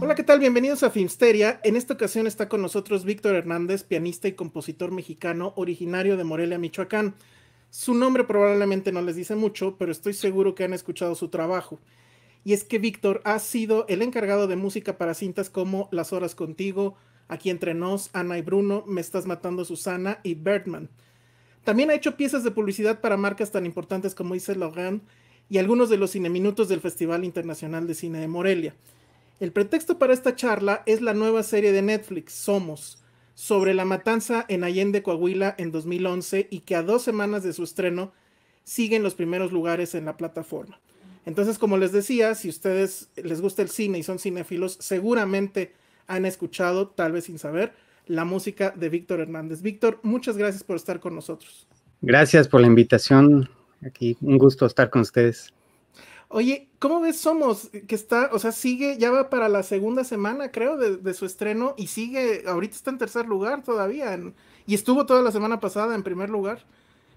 Hola, ¿qué tal? Bienvenidos a Filmsteria. En esta ocasión está con nosotros Víctor Hernández, pianista y compositor mexicano originario de Morelia, Michoacán. Su nombre probablemente no les dice mucho, pero estoy seguro que han escuchado su trabajo. Y es que Víctor ha sido el encargado de música para cintas como Las Horas Contigo, Aquí Entre Nos, Ana y Bruno, Me Estás Matando Susana y Bertman. También ha hecho piezas de publicidad para marcas tan importantes como Isel Laurent y algunos de los cineminutos del Festival Internacional de Cine de Morelia. El pretexto para esta charla es la nueva serie de Netflix, Somos, sobre la matanza en Allende, Coahuila en 2011 y que a dos semanas de su estreno sigue en los primeros lugares en la plataforma. Entonces, como les decía, si ustedes les gusta el cine y son cinéfilos, seguramente han escuchado, tal vez sin saber, la música de Víctor Hernández. Víctor, muchas gracias por estar con nosotros. Gracias por la invitación. Aquí, un gusto estar con ustedes. Oye, ¿cómo ves Somos? Que está, o sea, sigue, ya va para la segunda semana, creo, de, su estreno y sigue, ahorita está en tercer lugar todavía y estuvo toda la semana pasada en primer lugar.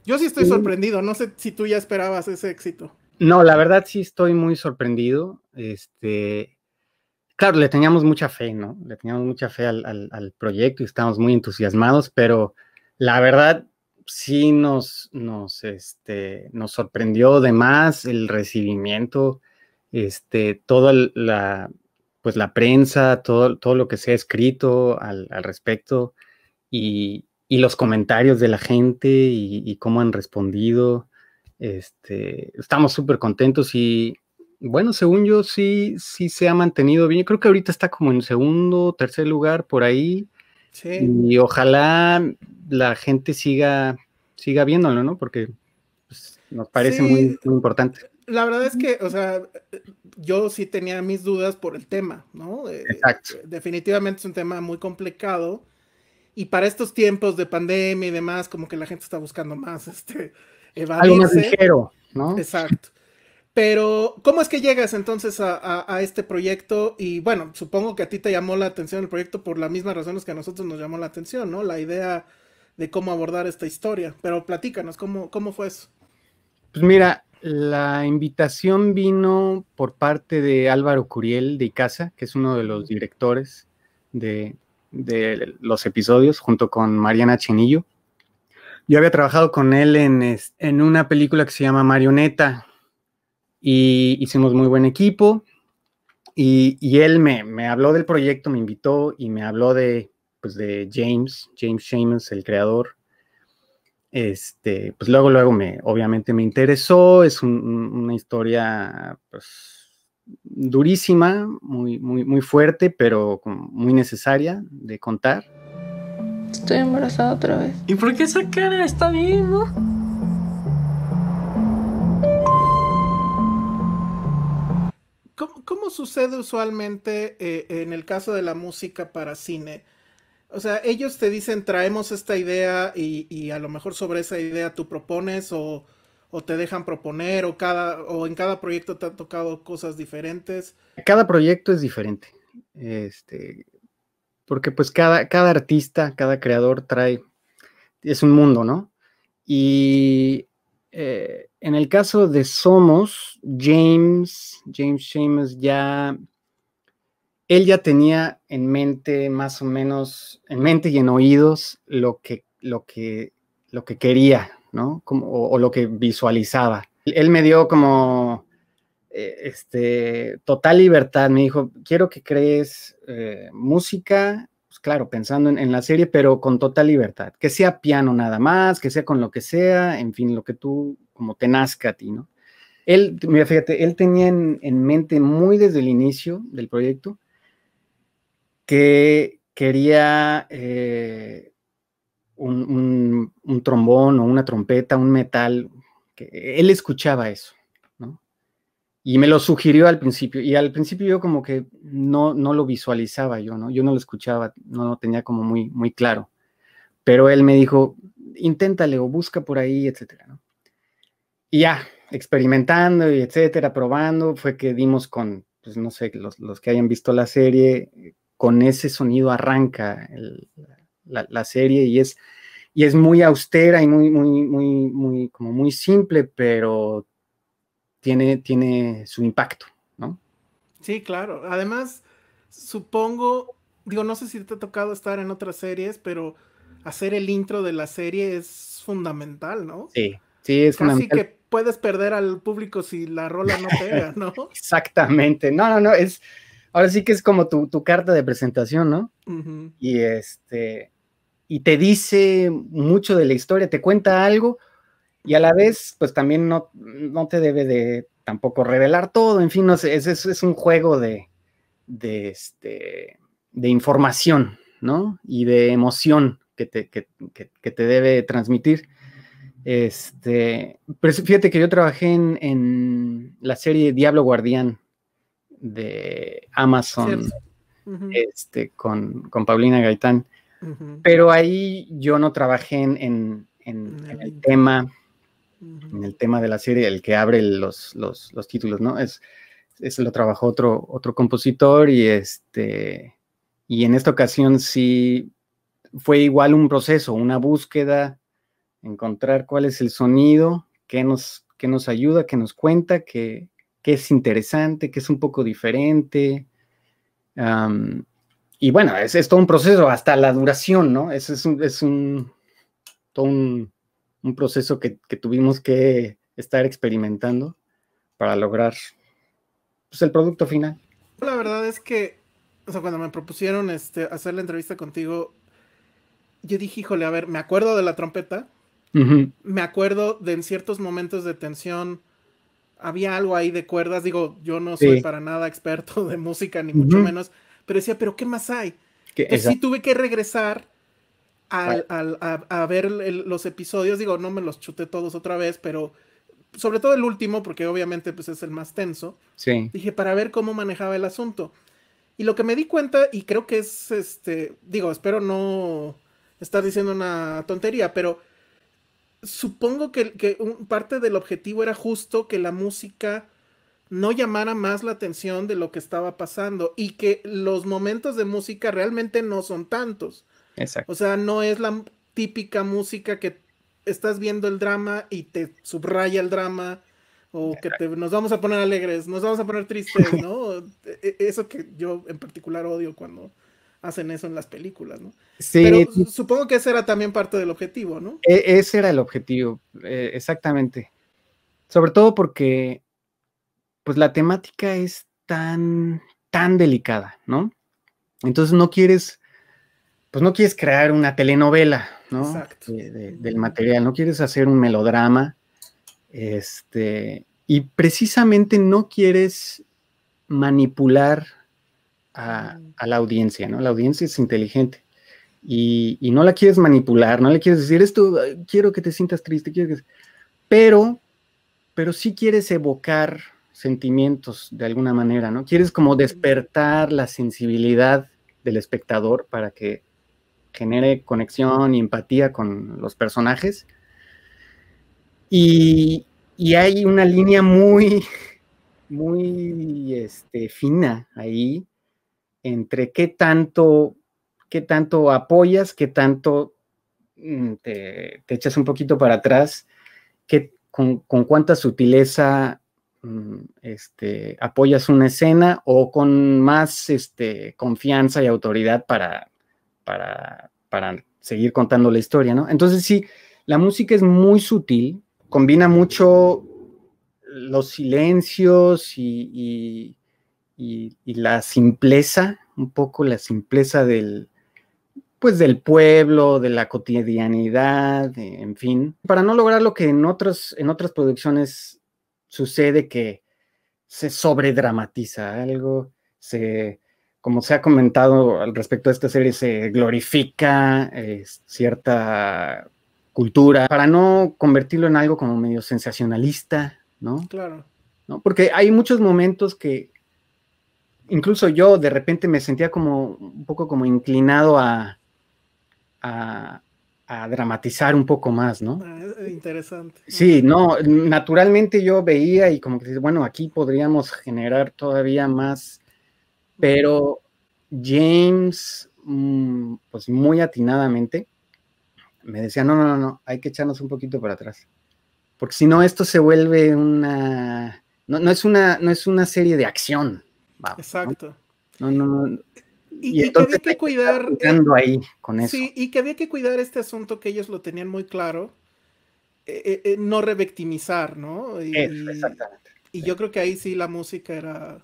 Yo sí estoy sorprendido, no sé si tú ya esperabas ese éxito. No, la verdad sí estoy muy sorprendido. Este, claro, le teníamos mucha fe, ¿no? Le teníamos mucha fe al, al proyecto y estábamos muy entusiasmados, pero la verdad sí nos, nos, este, nos sorprendió de más el recibimiento, este, toda la, pues la prensa, todo, todo lo que se ha escrito al, respecto y, y, los comentarios de la gente y, cómo han respondido. Este, estamos súper contentos y bueno, según yo sí, sí se ha mantenido bien. Yo creo que ahorita está como en segundo, tercer lugar por ahí. Y ojalá la gente siga, siga viéndolo, ¿no? Porque pues, nos parece muy, importante la verdad es que, o sea, yo sí tenía mis dudas por el tema, ¿no? Exacto. Definitivamente es un tema muy complicado. Y para estos tiempos de pandemia y demás, como que la gente está buscando más, este, ligero, ¿no? Exacto. Pero, ¿cómo es que llegas entonces a, este proyecto? Y bueno, supongo que a ti te llamó la atención el proyecto por las mismas razones que a nosotros nos llamó la atención, ¿no? La idea de cómo abordar esta historia. Pero platícanos, ¿cómo, cómo fue eso? Pues mira, la invitación vino por parte de Álvaro Curiel de Icaza, que es uno de los directores de, los episodios, junto con Mariana Chenillo. Yo había trabajado con él en, en una película que se llama Marioneta, y hicimos muy buen equipo. Y, y él me, me, habló del proyecto, me invitó y me habló de, pues de James, James Seamus, el creador. Este, pues luego, luego me, obviamente me interesó, es una historia, pues, durísima, muy, muy, muy fuerte, pero muy necesaria de contar. Estoy embarazada otra vez. ¿Y por qué esa cara? Está bien, ¿no? ¿Cómo, sucede usualmente eh, en el caso de la música para cine? O sea, ellos te dicen, traemos esta idea y, a lo mejor sobre esa idea tú propones o, te dejan proponer o, cada, o en cada proyecto te han tocado cosas diferentes. Cada proyecto es diferente. Este, porque pues cada, cada artista, cada creador trae, es un mundo, ¿no? Y eh, en el caso de Somos, James, James James ya, él ya tenía en mente más o menos, en mente y en oídos lo que, lo que, lo que quería, ¿no? Como, o, lo que visualizaba. Él me dio como eh, este, total libertad, me dijo, quiero que crees eh, música claro, pensando en, la serie, pero con total libertad. Que sea piano nada más, que sea con lo que sea, en fin, lo que tú, como te nazca a ti, ¿no? Él, fíjate, él tenía en, mente muy desde el inicio del proyecto que quería eh, un, trombón o una trompeta, un metal. él escuchaba eso y me lo sugirió al principio, y al principio yo como que no, no lo visualizaba yo, ¿no? Yo no lo escuchaba, no lo tenía como muy, muy claro, pero él me dijo, inténtale o busca por ahí, etcétera, Y ya, experimentando y etcétera, probando, fue que dimos con, pues no sé, los, que hayan visto la serie, eh, con ese sonido arranca la, serie y es, y es muy austera y muy, muy, muy, muy, como muy simple, pero tiene, su impacto, ¿no? Sí, claro. Además, supongo, digo, no sé si te ha tocado estar en otras series, pero hacer el intro de la serie es fundamental, ¿no? Sí, sí, es Casi así que puedes perder al público si la rola no pega, ¿no? Exactamente. No, no, no, es. Ahora sí que es como tu, carta de presentación, ¿no? Y este. Y te dice mucho de la historia, te cuenta algo y a la vez, pues también no, te debe de tampoco revelar todo, en fin, no sé, es, un juego de, de, este, de información, ¿no? Y de emoción que te, te debe transmitir. Este, pero fíjate que yo trabajé en, la serie Diablo Guardián de Amazon, este, con, Paulina Gaitán, pero ahí yo no trabajé en el tema en el tema de la serie, el que abre los, títulos, ¿no? Es, es, lo trabajó otro, otro compositor y este, y en esta ocasión sí fue igual un proceso, una búsqueda, encontrar cuál es el sonido, qué nos, nos ayuda, qué nos cuenta, qué, es interesante, qué es un poco diferente. y bueno, es, todo un proceso, hasta la duración, ¿no? Es, es, es un, un, un proceso que, que, tuvimos que estar experimentando para lograr pues, el producto final. La verdad es que, o sea, cuando me propusieron este, hacer la entrevista contigo, yo dije, híjole, a ver, me acuerdo de la trompeta, me acuerdo de en ciertos momentos de tensión, había algo ahí de cuerdas, digo, yo no soy para nada experto de música, ni mucho menos, pero decía, pero ¿qué más hay? Que sí tuve que regresar al, a, ver los episodios. Digo, no me los chuté todos otra vez, pero sobre todo el último, porque obviamente pues, es el más tenso. Sí. Dije, para ver cómo manejaba el asunto. Y lo que me di cuenta, y creo que es, este, digo, espero no estar diciendo una tontería, pero supongo que, parte del objetivo era justo que la música no llamara más la atención de lo que estaba pasando y que los momentos de música realmente no son tantos. O sea, no es la típica música que estás viendo el drama y te subraya el drama o que nos vamos a poner alegres, nos vamos a poner tristes, ¿no? E-, e-, eso que yo en particular odio cuando hacen eso en las películas, ¿no? Sí. Pero supongo que ese era también parte del objetivo, ¿no? E-, ese era el objetivo, exactamente. Sobre todo porque, pues la temática es tan, tan delicada, ¿no? Entonces no quieres pues no quieres crear una telenovela, del material, no quieres hacer un melodrama, este, y precisamente no quieres manipular a, la audiencia, ¿no? La audiencia es inteligente. Y, y, no la quieres manipular, no le quieres decir esto, quiero que te sientas triste, quiero que... pero, pero sí quieres evocar sentimientos de alguna manera, ¿no? Quieres como despertar la sensibilidad del espectador para que genere conexión y empatía con los personajes. Y, hay una línea muy, muy este, fina ahí entre qué tanto, qué tanto apoyas, qué tanto mm, te, echas un poquito para atrás, qué, con, cuánta sutileza mm, este, apoyas una escena o con más este, confianza y autoridad para para, para seguir contando la historia, ¿no? Entonces sí, la música es muy sutil, combina mucho los silencios y, la simpleza, un poco la simpleza del, pues del pueblo, de la cotidianidad, en fin, para no lograr lo que en, otras en otras producciones sucede que se sobredramatiza algo, se como se ha comentado al respecto de esta serie, se glorifica eh, cierta cultura para no convertirlo en algo como medio sensacionalista, ¿no? Claro. Porque hay muchos momentos que incluso yo de repente me sentía como un poco como inclinado a, dramatizar un poco más, ¿no? Ah, interesante. Sí, no, naturalmente yo veía y como que, bueno, aquí podríamos generar todavía más pero James, mm, pues muy atinadamente, me decía, no, no, no, no, hay que echarnos un poquito para atrás. Porque si no, esto se vuelve una... No, es, una, no es una serie de acción. Exacto. ¿no? no, no, Y, que había que cuidar... Eh, ahí con eso. Sí, y que había que cuidar este asunto que ellos lo tenían muy claro. Eh, eh, no revictimizar, ¿no? Y, exactamente. Y yo creo que ahí sí la música era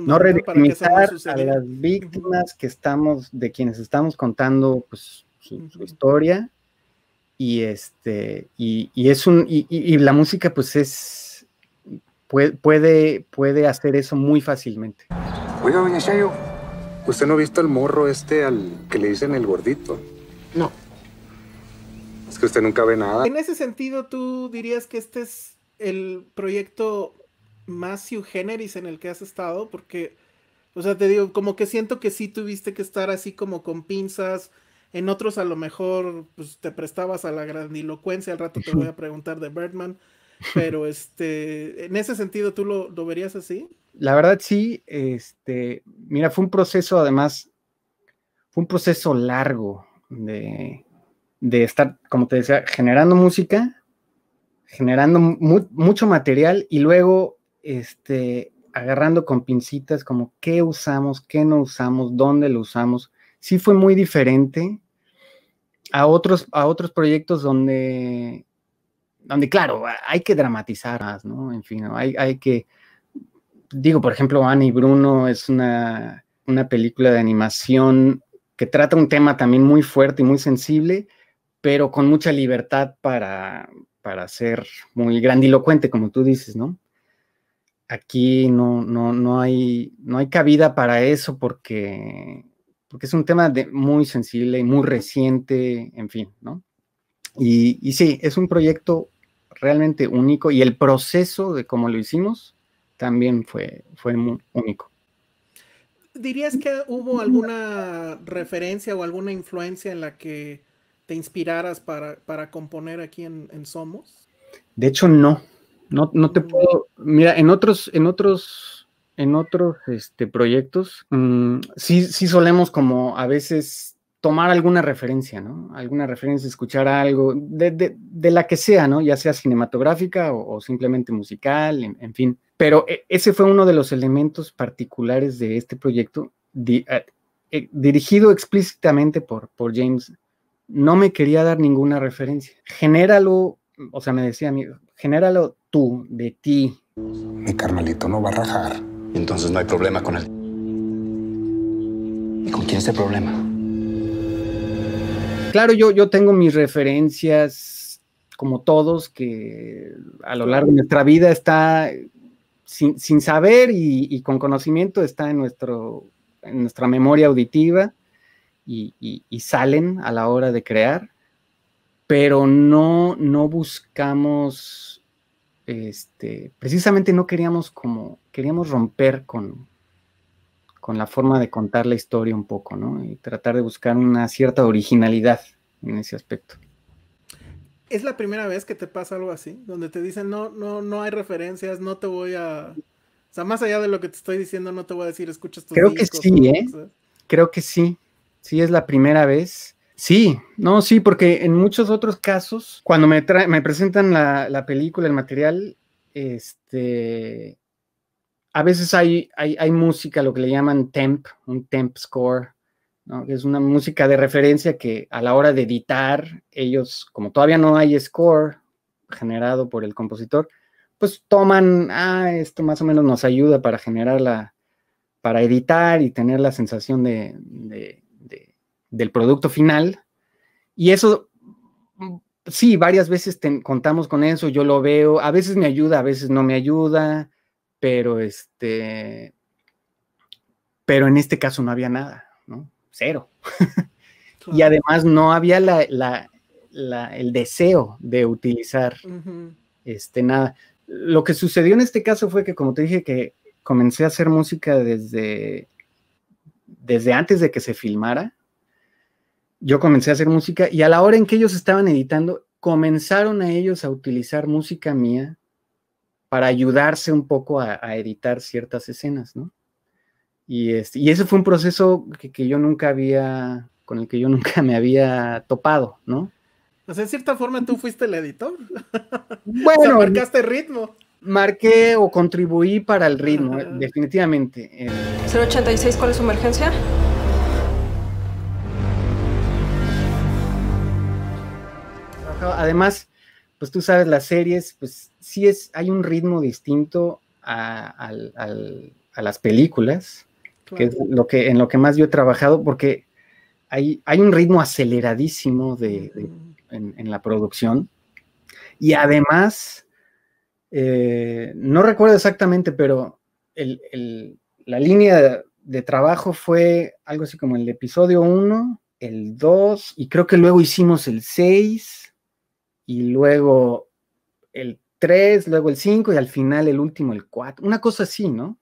no redictimizar a las víctimas que estamos, de quienes estamos contando pues, su, historia. Y este, y, es un, y, la música, pues es puede, puede, hacer eso muy fácilmente. Oiga, ¿usted no ha visto el morro este al que le dicen el gordito? No. Es que usted nunca ve nada. En ese sentido, tú dirías que este es el proyecto más sui generis en el que has estado, porque, o sea, te digo, como que siento que sí tuviste que estar así como con pinzas. En otros a lo mejor pues, te prestabas a la grandilocuencia, al rato te voy a preguntar de Birdman, pero este, en ese sentido, ¿tú lo, verías así? La verdad sí, este, mira, fue un proceso además, fue un proceso largo de, de estar, como te decía, generando música, generando mucho material y luego este, agarrando con pincitas como qué usamos, qué no usamos, dónde lo usamos. Sí fue muy diferente a otros, a otros proyectos donde, donde, claro, hay que dramatizar ¿no? En fin, hay, hay que, digo, por ejemplo, Annie y Bruno es una, una película de animación que trata un tema también muy fuerte y muy sensible, pero con mucha libertad para, para ser muy grandilocuente, como tú dices, ¿no? aquí no, no, no, hay, no hay cabida para eso porque, porque es un tema muy sensible y muy reciente, en fin, ¿no? Y, y, sí, es un proyecto realmente único y el proceso de cómo lo hicimos también fue, fue muy único. ¿Dirías que hubo alguna referencia o alguna influencia en la que te inspiraras para, componer aquí en Somos? De hecho, no. No, no te puedo. Mira, en otros, en otros, en otros este, proyectos, mm, sí, sí solemos como a veces tomar alguna referencia, ¿no? Alguna referencia, escuchar algo, de, la que sea, ¿no? Ya sea cinematográfica o, simplemente musical, en, fin. Pero e, ese fue uno de los elementos particulares de este proyecto, eh, eh, dirigido explícitamente por, por James. No me quería dar ninguna referencia. Genéralo, o sea, me decía a genéralo tú, de ti. Mi carnalito no va a rajar. Entonces no hay problema con él. ¿Y con quién es el problema? Claro, yo, yo tengo mis referencias, como todos, que a lo largo de nuestra vida está sin, saber y, con conocimiento, está en, nuestro, en nuestra memoria auditiva y, salen a la hora de crear, pero no, no buscamos este, precisamente no queríamos como, queríamos romper con, con la forma de contar la historia un poco, ¿no? Y tratar de buscar una cierta originalidad en ese aspecto. ¿Es la primera vez que te pasa algo así? Donde te dicen, no, no, no hay referencias, no te voy a... O sea, más allá de lo que te estoy diciendo, no te voy a decir, escuchas tus Creo que sí, ¿eh? Creo que sí. Sí, es la primera vez. Sí, no, sí, porque en muchos otros casos, cuando me, me presentan la, película, el material, este, a veces hay, hay, música, lo que le llaman temp, un temp score, ¿no? que es una música de referencia que a la hora de editar, ellos, como todavía no hay score generado por el compositor, pues toman, ah, esto más o menos nos ayuda para generarla, para editar y tener la sensación de del producto final. Y eso, sí, varias veces contamos con eso, yo lo veo, a veces me ayuda, a veces no me ayuda, pero este, pero en este caso no había nada, ¿no? Cero. y además no había la, la, el deseo de utilizar este, nada. Lo que sucedió en este caso fue que, como te dije, que comencé a hacer música desde, desde antes de que se filmara yo comencé a hacer música y a la hora en que ellos estaban editando, comenzaron a ellos a utilizar música mía para ayudarse un poco a, editar ciertas escenas, ¿no? Y, este, ese fue un proceso que, yo nunca había, con el que yo nunca me había topado, ¿no? O en cierta forma tú fuiste el editor. Bueno. marcaste ritmo. Marqué o contribuí para el ritmo, definitivamente. 086, eh. ¿cuál es su emergencia? además, pues tú sabes, las series, pues sí es, hay un ritmo distinto a, las películas, que es lo que, en lo que más yo he trabajado, porque hay, un ritmo aceleradísimo en, la producción. Y además, eh, no recuerdo exactamente, pero la línea de trabajo fue algo así como el episodio 1, el 2, y creo que luego hicimos el 6 y luego el 3, luego el 5 y al final el último, el 4, una cosa así, ¿no?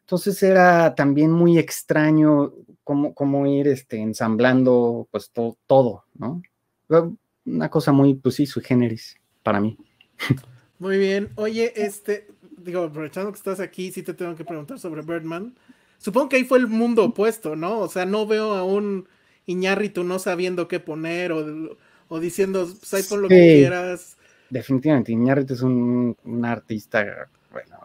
Entonces era también muy extraño cómo, cómo ir este, ensamblando pues todo, ¿no? Una cosa muy, pues sí, sui generis para mí. Muy bien. Oye, este, digo, aprovechando que estás aquí, sí te tengo que preguntar sobre Birdman. Supongo que ahí fue el mundo opuesto, ¿no? O sea, no veo a un Iñárritu no sabiendo qué poner o o diciendo, sai pues, por lo que quieras. Definitivamente, Iñárritu es un, artista, bueno,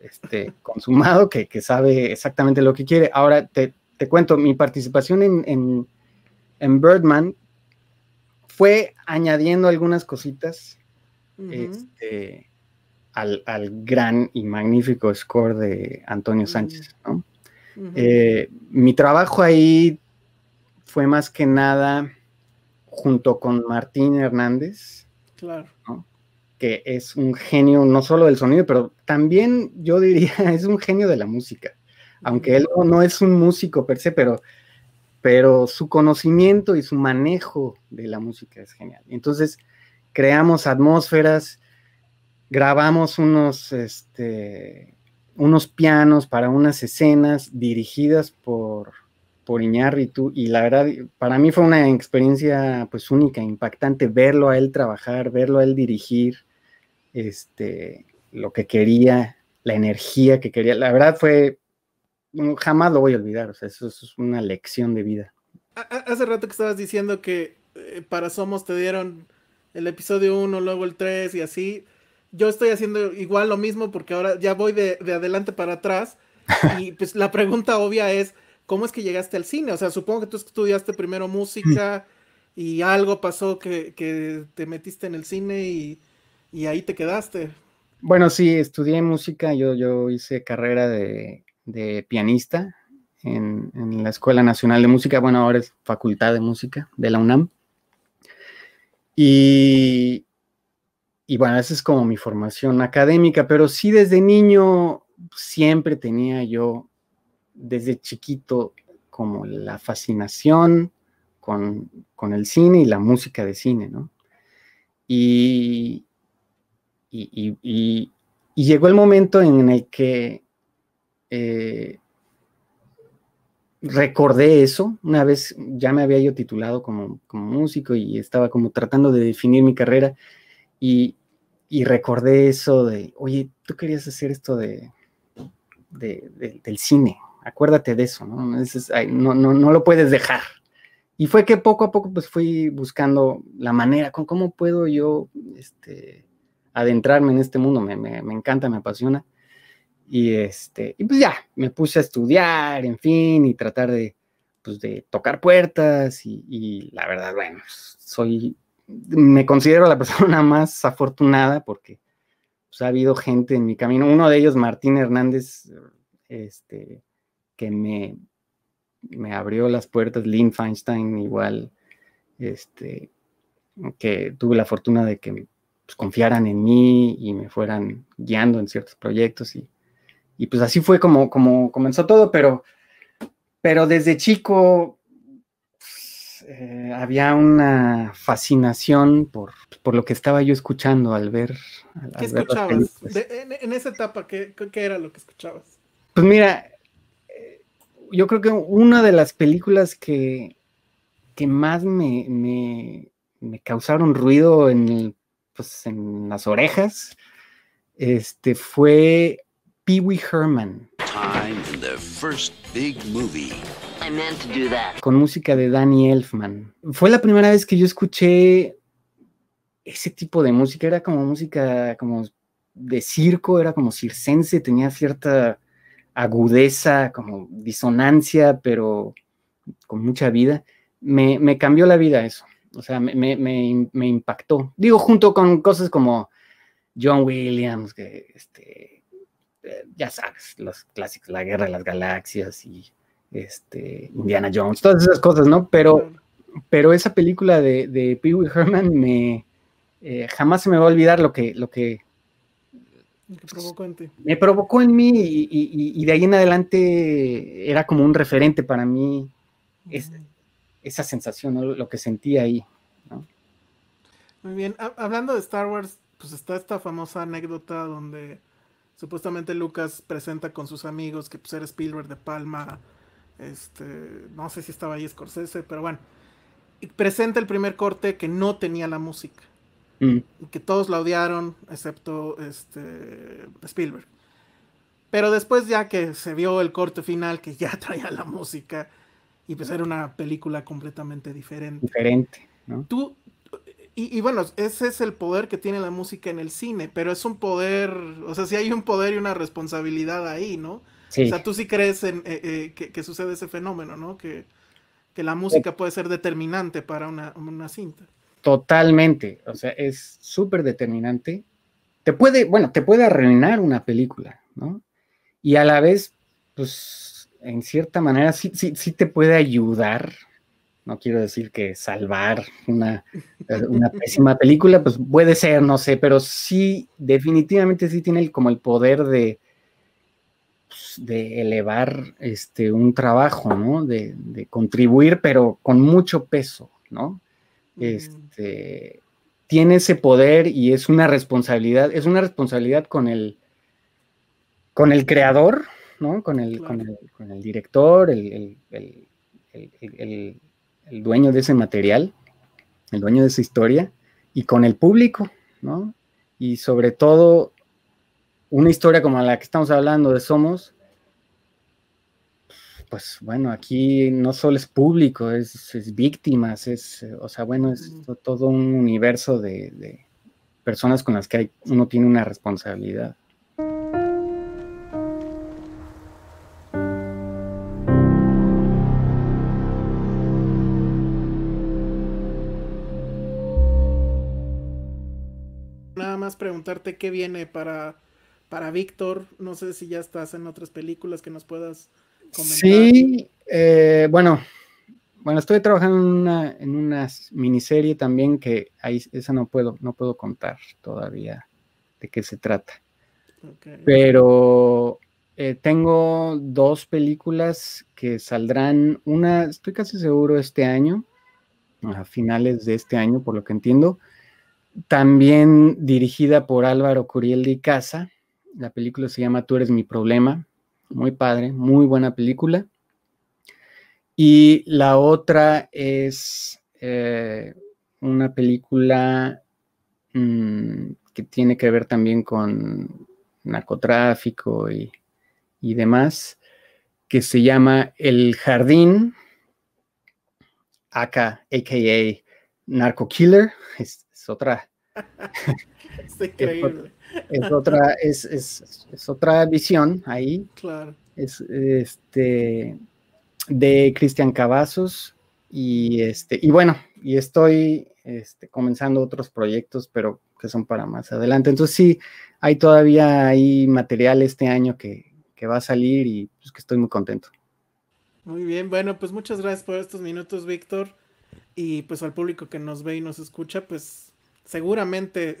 este, consumado que, sabe exactamente lo que quiere. Ahora te, cuento, mi participación en, Birdman fue añadiendo algunas cositas este, al, gran y magnífico score de Antonio Sánchez. ¿no? Eh, mi trabajo ahí fue más que nada junto con Martín Hernández. Claro. Que es un genio no solo del sonido, pero también yo diría es un genio de la música. Aunque él no es un músico per se, pero, pero su conocimiento y su manejo de la música es genial. Entonces, creamos atmósferas, grabamos unos, este, unos pianos para unas escenas dirigidas por por Iñárritu y la verdad para mí fue una experiencia pues única, impactante verlo a él trabajar, verlo a él dirigir este lo que quería, la energía que quería. La verdad fue jamás lo voy a olvidar, o sea, eso, es una lección de vida. Hace rato que estabas diciendo que eh, para Somos te dieron el episodio 1, luego el 3 y así. Yo estoy haciendo igual lo mismo porque ahora ya voy de, de adelante para atrás. Y pues la pregunta obvia es, ¿cómo es que llegaste al cine? O sea, supongo que tú estudiaste primero música y algo pasó que, te metiste en el cine y, ahí te quedaste. Bueno, sí, estudié música, yo, yo hice carrera de, pianista en, la Escuela Nacional de Música, bueno, ahora es Facultad de Música de la UNAM. Y, y bueno, esa es como mi formación académica, pero sí desde niño siempre tenía yo desde chiquito como la fascinación con, el cine y la música de cine, ¿no? Y, llegó el momento en el que eh, recordé eso, una vez ya me había yo titulado como, músico y estaba como tratando de definir mi carrera y, recordé eso de, oye, tú querías hacer esto del cine, acuérdate de eso, ¿no? no, ¿no? lo puedes dejar. Y fue que poco a poco pues fui buscando la manera, con cómo puedo yo este, adentrarme en este mundo, me, encanta, me apasiona. Y, este, y pues ya, me puse a estudiar, en fin, y tratar de, pues de tocar puertas y, la verdad, bueno, soy, me considero la persona más afortunada porque pues, ha habido gente en mi camino, uno de ellos, Martín Hernández, este, que me, abrió las puertas, Lynn Feinstein igual, este, que tuve la fortuna de que pues, confiaran en mí y me fueran guiando en ciertos proyectos y, y pues así fue como, como comenzó todo, pero, pero desde chico pues, eh, había una fascinación por, por, lo que estaba yo escuchando al ver. ¿Qué escuchabas? en, esa etapa, ¿qué era lo que escuchabas? Pues mira, yo creo que una de las películas que, que más me, causaron ruido en, pues, en las orejas este, fue Pee Wee Herman. Con música de Danny Elfman. Fue la primera vez que yo escuché ese tipo de música. Era como música como de circo, era como circense, tenía cierta agudeza, como disonancia, pero con mucha vida, me, cambió la vida eso. O sea, me, impactó. Digo, junto con cosas como John Williams, que este, eh, ya sabes, los clásicos, La Guerra de las Galaxias y este, Indiana Jones, todas esas cosas, ¿no? Pero, pero esa película de, de Pee Wee Herman me, eh, jamás se me va a olvidar lo que, lo que me provocó en mí y, de ahí en adelante era como un referente para mí esa sensación, lo que sentía ahí. Muy bien, hablando de Star Wars, pues está esta famosa anécdota donde supuestamente Lucas presenta con sus amigos que pues era Spielberg de Palma, este, no sé si estaba ahí Scorsese, pero bueno, y presenta el primer corte que no tenía la música. Mm. que todos la odiaron, excepto este, Spielberg. Pero después ya que se vio el corte final, que ya traía la música, y pues era una película completamente diferente. Diferente, ¿no? Tú, y, bueno, ese es el poder que tiene la música en el cine, pero es un poder, o sea, sí hay un poder y una responsabilidad ahí, ¿no? O sea, tú sí crees en, eh, eh, que, sucede ese fenómeno, ¿no? Que, que la música puede ser determinante para una cinta. Totalmente, o sea, es súper determinante. Te puede, bueno, te puede arruinar una película, ¿no? Y a la vez, pues, en cierta manera sí, sí, sí te puede ayudar. No quiero decir que salvar una, eh, una pésima película, pues puede ser, no sé, pero sí, definitivamente sí tiene como el poder de, pues, de elevar este, un trabajo, ¿no? De, de contribuir, pero con mucho peso, ¿no? Mm. Este, tiene ese poder y es una responsabilidad, es una responsabilidad con el, con el creador, Con el, con el, director, el, dueño de ese material, el dueño de esa historia, y con el público, Y sobre todo, una historia como la que estamos hablando de Somos, pues bueno, aquí no solo es público, es, víctimas, es, eh, o sea, bueno, es todo un universo de, de personas con las que hay, uno tiene una responsabilidad. Nada más preguntarte qué viene para, para Víctor, no sé si ya estás en otras películas que nos puedas Sí, eh, bueno, bueno, estoy trabajando en una, en una miniserie también que ahí, esa no puedo, no puedo contar todavía de qué se trata. Pero eh, tengo dos películas que saldrán, una, estoy casi seguro, este año, a finales de este año, por lo que entiendo. También dirigida por Álvaro Curiel de Casa. La película se llama Tú eres mi problema muy padre, muy buena película. Y la otra es eh, una película mm, que tiene que ver también con narcotráfico y, demás, que se llama El Jardín, aka Narco Killer, es, es otra. es increíble. es otra, es, otra visión ahí. Claro. Es este de Cristian Cavazos. Y este, y bueno, y estoy este, comenzando otros proyectos, pero que son para más adelante. Entonces sí, hay todavía hay material este año que, que va a salir y pues que estoy muy contento. Muy bien, bueno, pues muchas gracias por estos minutos, Víctor. Y pues al público que nos ve y nos escucha, pues seguramente,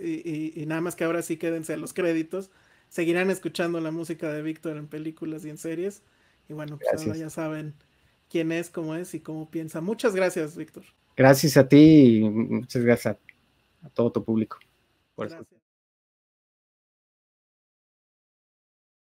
y, nada más que ahora sí quédense los créditos, seguirán escuchando la música de Víctor en películas y en series. Y bueno, pues ya saben quién es, cómo es y cómo piensa. Muchas gracias, Víctor. Gracias a ti y muchas gracias a, todo tu público. Por